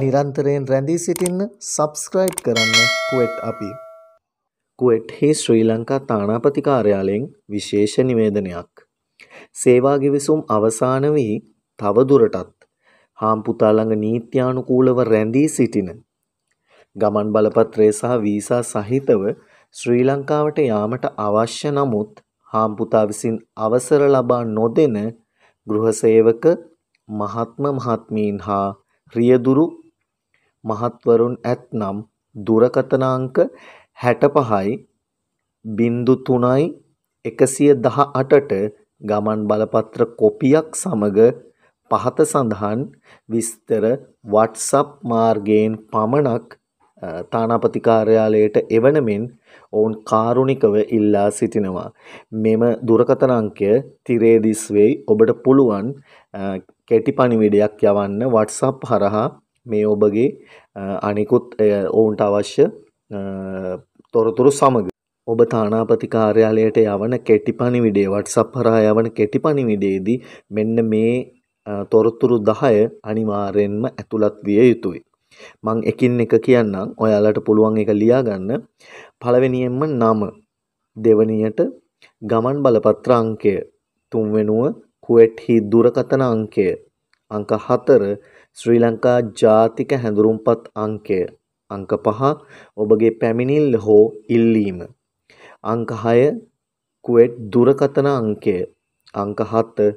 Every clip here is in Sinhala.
නිරන්තරයෙන් රැඳී සිටින්න සබස්ක්‍රයිබ් කරන්න කුවට් අපි. කුවට් හි ශ්‍රී ලංකා තානාපති කාර්යාලයෙන් විශේෂ නිවේදනයක්. සේවා ගිවිසුම් අවසාන වී තවදුරටත් හාම්පුතා ළඟ නීත්‍යානුකූලව රැඳී සිටින ගමන් බලපත්‍රය සහ වීසා සහිතව ශ්‍රී ලංකාවට යාමට අවශ්‍ය නමුත් හාම්පුතා විසින් අවසර ලබා නොදෙන ගෘහසේවක මහත්ම මහත්මීන් හා රියදුරු මහත්වරුන් ඇත්නම් දුරකථන අංක 65යි බින්දු 3යි 118ට ගමන් බලපත්‍ර කොපියක් සමග පහත සඳහන් විස්තර WhatsApp මාර්ගයෙන් පමණක් තානාපති කාර්යාලයට එවනමින් ඔවුන් කාරුණිකව ඉල්ලා සිටිනවා. මෙම දුරකථන අංකය තිරේ දිස්වේ ඔබට පුළුවන් කැටි පණිවිඩයක් යවන්න WhatsApp හරහා මේ ඔබගේ අනිකුත් ඔවුන්ට අවශ්‍ය තොරතුරු සමඟ. ඔබ තානාපති කාර්යාලයට යවන කෙටි පණිවිඩේ වට්සප් හරහා යවන කෙටි පණිවිඩේදී මෙන්න මේ තොරතුරු දහය අනිවාර්යෙන්ම ඇතුළත් විය යුතුයි. මං එකින් එක කියන්නම් ඔයාලට පුළුවන් එක ලියාගන්න පළවෙනියෙන්ම නම දෙවනියට ගමන් බලපත්‍ර අංකය තුන්වෙනුව කුවට්හි දුරකතන අංකය අංක 4 ශ්‍රී ලංකා ජාතික හැඳුරුම්පත් අංකය අංක 5 ඔබගේ පැමිණිල්ල හෝ ඉල්ලීම අංක 6 කුවෙට් දුරකථන අංකය අංක 7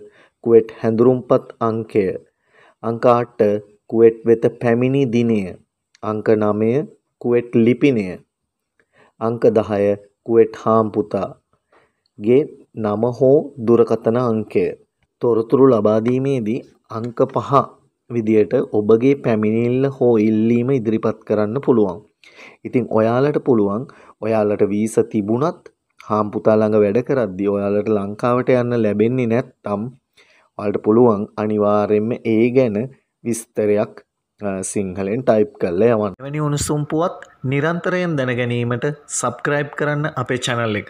කුවෙට් හැඳුරුම්පත් අංකය අංක 8 කුවෙට් වෙත පැමිණි දිනය අංක 9 කුවෙට් ලිපිනය අංක 10 කුවෙට් හාම්පුතා ගේ නම හෝ දුරකථන අංකය තොරතුරු ලබාදීමේදී අංක පහ විදියට ඔබගේ පැමිණිල්ල හෝ ඉල්ලීම ඉදිරිපත් කරන්න පුළුවන්. ඉතින් ඔයාලට පුළුවන් ඔයාලට වීස තිබුණත් හාම්පුතා ළඟ වැඩ කරද්දි ඔයාලට ලංකාවට යන්න ලැබෙන්නේ නැත්නම් ඔයාලට පුළුවන් අනිවාර්යයෙන්ම ඒ ගැන විස්තරයක් සිංහලෙන් ටයිප් කරලා යවන්න. එවැනි උණුසුම් පුවත් නිරන්තරයෙන් දැන ගැනීමට සබ්ස්ක්‍රයිබ් කරන්න අපේ channel එක.